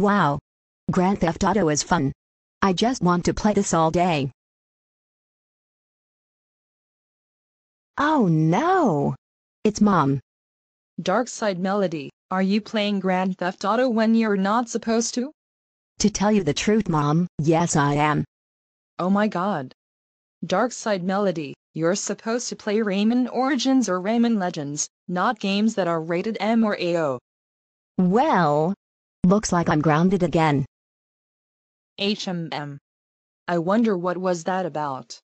Wow! Grand Theft Auto is fun. I just want to play this all day. Oh no! It's mom. Darkside Melody, are you playing Grand Theft Auto when you're not supposed to? To tell you the truth, mom, yes I am. Oh my god. Darkside Melody, you're supposed to play Rayman Origins or Rayman Legends, not games that are rated M or AO. Well, Looks like I'm grounded again. HMM. I wonder what was that about?